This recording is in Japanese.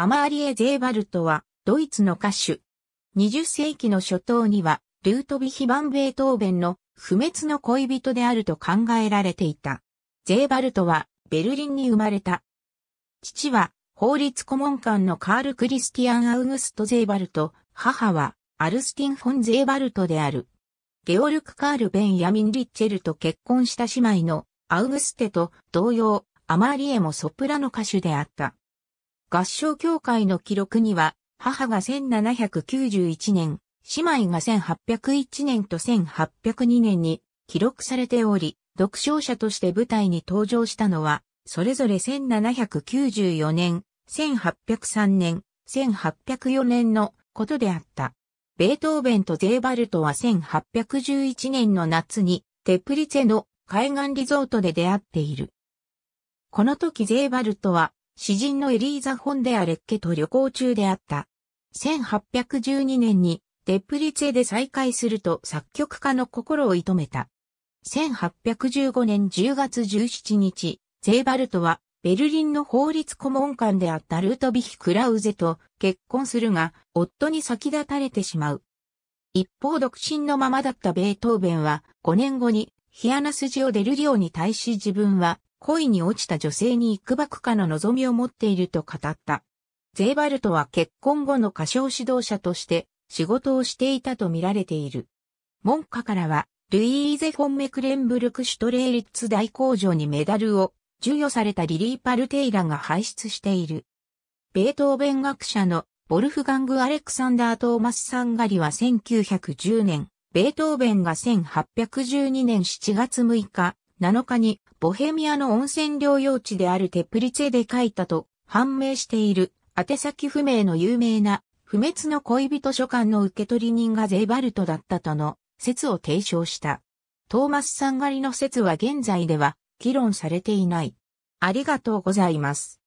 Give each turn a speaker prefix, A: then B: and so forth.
A: アマーリエ・ゼーバルトは、ドイツの歌手。20世紀の初頭には、ルートビヒ・バン・ベートーベンの不滅の恋人であると考えられていた。ゼーバルトは、ベルリンに生まれた。父は、法律顧問官のカール・クリスティアン・アウグスト・ゼーバルト、母は、アルスティン・フォン・ゼーバルトである。ゲオルク・カール・ベン・ヤミン・リッチェルと結婚した姉妹のアウグステと同様、アマーリエもソプラノ歌手であった。合唱協会の記録には、母が1791年、姉妹が1801年と1802年に記録されており、独唱者として舞台に登場したのは、それぞれ1794年、1803年、1804年のことであった。ベートーベンとゼーバルトは1811年の夏にテプリツェの海岸リゾートで出会っている。この時ゼーバルトは詩人のエリーザ・ホンデア・レッケと旅行中であった。1812年にデプリツェで再会すると作曲家の心を射止めた。1815年10月17日、ゼーバルトはベルリンの法律顧問官であったルートビヒ・クラウゼと結婚するが、夫に先立たれてしまう。一方独身のままだったベートーベンは5年後にヒアナスジオ・デルリオに対し自分は恋に落ちた女性に幾ばくかの望みを持っていると語った。ゼーバルトは結婚後の歌唱指導者として仕事をしていたと見られている。門下からは、ルイーゼ・フォン・メクレンブルク・シュトレーリッツ大工場にメダルを授与されたリリー・パルテイラが輩出している。ベートーベン学者のボルフガング・アレクサンダー・トーマス・サンガリは1910年、ベートーベンが1812年7月6日、7日にボヘミアの温泉療養地であるテプリツェで書いたと判明している宛先不明の有名な不滅の恋人書簡の受取人がゼイバルトだったとの説を提唱した。トーマスさん狩りの説は現在では議論されていない。ありがとうございます。